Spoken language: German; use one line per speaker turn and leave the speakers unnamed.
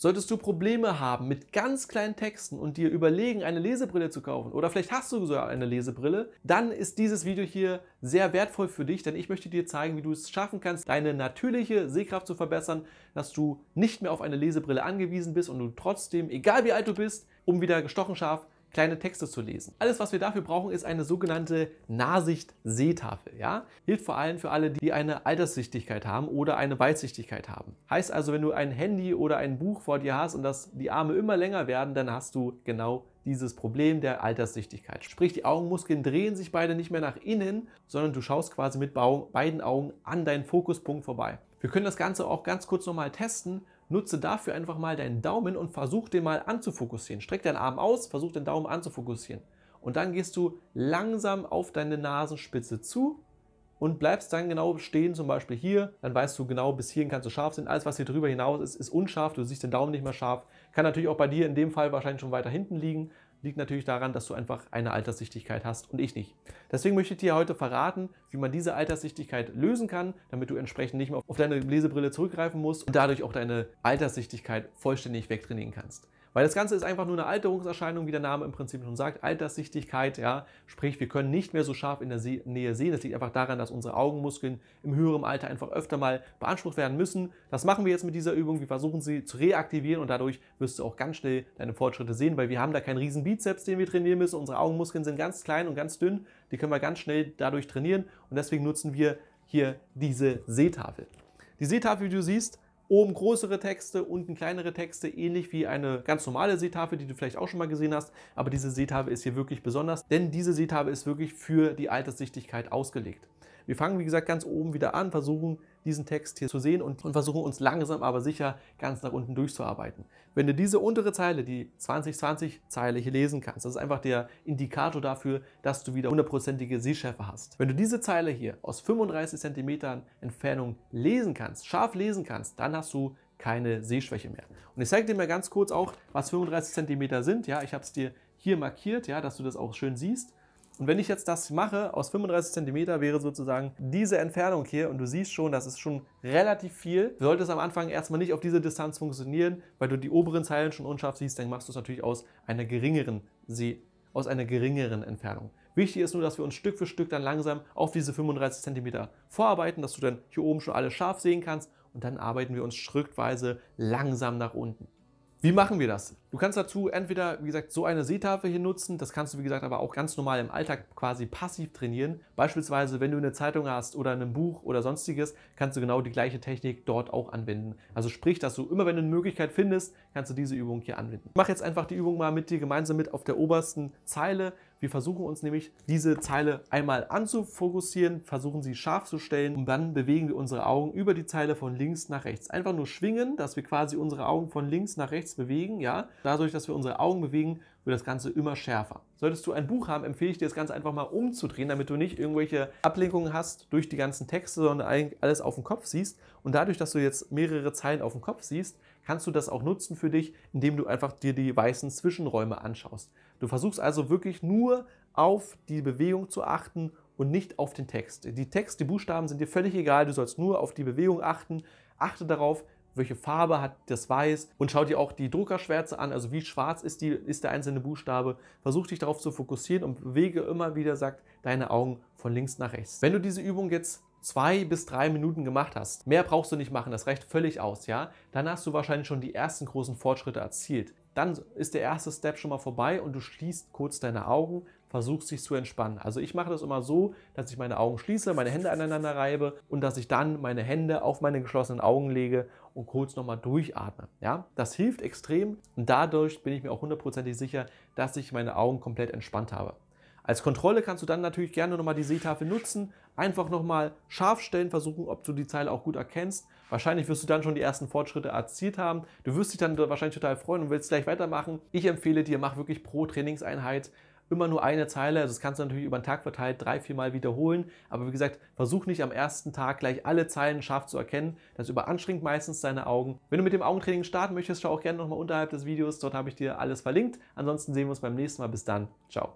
Solltest du Probleme haben mit ganz kleinen Texten und dir überlegen, eine Lesebrille zu kaufen oder vielleicht hast du sogar eine Lesebrille, dann ist dieses Video hier sehr wertvoll für dich, denn ich möchte dir zeigen, wie du es schaffen kannst, deine natürliche Sehkraft zu verbessern, dass du nicht mehr auf eine Lesebrille angewiesen bist und du trotzdem, egal wie alt du bist, um wieder gestochen scharf kleine Texte zu lesen. Alles, was wir dafür brauchen, ist eine sogenannte Nahsicht-Sehtafel. Ja? Hilft vor allem für alle, die eine Alterssichtigkeit haben oder eine Weitsichtigkeit haben. Heißt also, wenn du ein Handy oder ein Buch vor dir hast und dass die Arme immer länger werden, dann hast du genau dieses Problem der Alterssichtigkeit. Sprich, die Augenmuskeln drehen sich beide nicht mehr nach innen, sondern du schaust quasi mit beiden Augen an deinen Fokuspunkt vorbei. Wir können das Ganze auch ganz kurz nochmal testen Nutze dafür einfach mal deinen Daumen und versuch den mal anzufokussieren. Streck deinen Arm aus, versuch den Daumen anzufokussieren. Und dann gehst du langsam auf deine Nasenspitze zu und bleibst dann genau stehen, zum Beispiel hier. Dann weißt du genau, bis hierhin kannst du scharf sein. Alles, was hier drüber hinaus ist, ist unscharf. Du siehst den Daumen nicht mehr scharf. Kann natürlich auch bei dir in dem Fall wahrscheinlich schon weiter hinten liegen liegt natürlich daran, dass du einfach eine Alterssichtigkeit hast und ich nicht. Deswegen möchte ich dir heute verraten, wie man diese Alterssichtigkeit lösen kann, damit du entsprechend nicht mehr auf deine Lesebrille zurückgreifen musst und dadurch auch deine Alterssichtigkeit vollständig wegtrainieren kannst. Weil das Ganze ist einfach nur eine Alterungserscheinung, wie der Name im Prinzip schon sagt, Alterssichtigkeit, ja. Sprich, wir können nicht mehr so scharf in der See Nähe sehen. Das liegt einfach daran, dass unsere Augenmuskeln im höheren Alter einfach öfter mal beansprucht werden müssen. Das machen wir jetzt mit dieser Übung. Wir versuchen sie zu reaktivieren und dadurch wirst du auch ganz schnell deine Fortschritte sehen, weil wir haben da keinen riesen Bizeps, den wir trainieren müssen. Unsere Augenmuskeln sind ganz klein und ganz dünn. Die können wir ganz schnell dadurch trainieren und deswegen nutzen wir hier diese Seetafel. Die Seetafel, wie du siehst, Oben größere Texte, unten kleinere Texte, ähnlich wie eine ganz normale Seetafel, die du vielleicht auch schon mal gesehen hast. Aber diese Seetafel ist hier wirklich besonders, denn diese Seetafel ist wirklich für die Alterssichtigkeit ausgelegt. Wir fangen, wie gesagt, ganz oben wieder an, versuchen diesen Text hier zu sehen und, und versuchen uns langsam aber sicher ganz nach unten durchzuarbeiten. Wenn du diese untere Zeile, die 2020-Zeile hier lesen kannst, das ist einfach der Indikator dafür, dass du wieder hundertprozentige Sehschärfe hast. Wenn du diese Zeile hier aus 35 cm Entfernung lesen kannst, scharf lesen kannst, dann hast du keine Sehschwäche mehr. Und ich zeige dir mal ganz kurz auch, was 35 cm sind. Ja, ich habe es dir hier markiert, ja, dass du das auch schön siehst. Und wenn ich jetzt das mache, aus 35 cm wäre sozusagen diese Entfernung hier und du siehst schon, das ist schon relativ viel. Sollte es am Anfang erstmal nicht auf diese Distanz funktionieren, weil du die oberen Zeilen schon unscharf siehst, dann machst du es natürlich aus einer geringeren See aus einer geringeren Entfernung. Wichtig ist nur, dass wir uns Stück für Stück dann langsam auf diese 35 cm vorarbeiten, dass du dann hier oben schon alles scharf sehen kannst und dann arbeiten wir uns schrittweise langsam nach unten. Wie machen wir das? Du kannst dazu entweder, wie gesagt, so eine Seetafel hier nutzen. Das kannst du, wie gesagt, aber auch ganz normal im Alltag quasi passiv trainieren. Beispielsweise, wenn du eine Zeitung hast oder ein Buch oder sonstiges, kannst du genau die gleiche Technik dort auch anwenden. Also sprich, dass du immer, wenn du eine Möglichkeit findest, kannst du diese Übung hier anwenden. Ich mache jetzt einfach die Übung mal mit dir gemeinsam mit auf der obersten Zeile. Wir versuchen uns nämlich diese Zeile einmal anzufokussieren, versuchen sie scharf zu stellen und dann bewegen wir unsere Augen über die Zeile von links nach rechts. Einfach nur schwingen, dass wir quasi unsere Augen von links nach rechts bewegen. Ja? Dadurch, dass wir unsere Augen bewegen, wird das Ganze immer schärfer. Solltest du ein Buch haben, empfehle ich dir das Ganze einfach mal umzudrehen, damit du nicht irgendwelche Ablenkungen hast durch die ganzen Texte, sondern alles auf dem Kopf siehst. Und dadurch, dass du jetzt mehrere Zeilen auf dem Kopf siehst, kannst du das auch nutzen für dich, indem du einfach dir die weißen Zwischenräume anschaust. Du versuchst also wirklich nur auf die Bewegung zu achten und nicht auf den Text. Die Text, die Buchstaben sind dir völlig egal, du sollst nur auf die Bewegung achten. Achte darauf, welche Farbe hat das Weiß und schau dir auch die Druckerschwärze an, also wie schwarz ist, die, ist der einzelne Buchstabe. Versuch dich darauf zu fokussieren und bewege immer wieder, sagt, deine Augen von links nach rechts. Wenn du diese Übung jetzt zwei bis drei Minuten gemacht hast, mehr brauchst du nicht machen, das reicht völlig aus, ja? Dann hast du wahrscheinlich schon die ersten großen Fortschritte erzielt. Dann ist der erste Step schon mal vorbei und du schließt kurz deine Augen, versuchst dich zu entspannen. Also ich mache das immer so, dass ich meine Augen schließe, meine Hände aneinander reibe und dass ich dann meine Hände auf meine geschlossenen Augen lege und kurz nochmal durchatme. Ja? Das hilft extrem und dadurch bin ich mir auch hundertprozentig sicher, dass ich meine Augen komplett entspannt habe. Als Kontrolle kannst du dann natürlich gerne nochmal die Sehtafel nutzen, einfach nochmal scharf stellen, versuchen, ob du die Zeile auch gut erkennst. Wahrscheinlich wirst du dann schon die ersten Fortschritte erzielt haben. Du wirst dich dann wahrscheinlich total freuen und willst gleich weitermachen. Ich empfehle dir, mach wirklich pro Trainingseinheit immer nur eine Zeile. Also das kannst du natürlich über den Tag verteilt drei, vier Mal wiederholen. Aber wie gesagt, versuch nicht am ersten Tag gleich alle Zeilen scharf zu erkennen. Das überanstrengt meistens deine Augen. Wenn du mit dem Augentraining starten möchtest, schau auch gerne nochmal unterhalb des Videos. Dort habe ich dir alles verlinkt. Ansonsten sehen wir uns beim nächsten Mal. Bis dann. Ciao.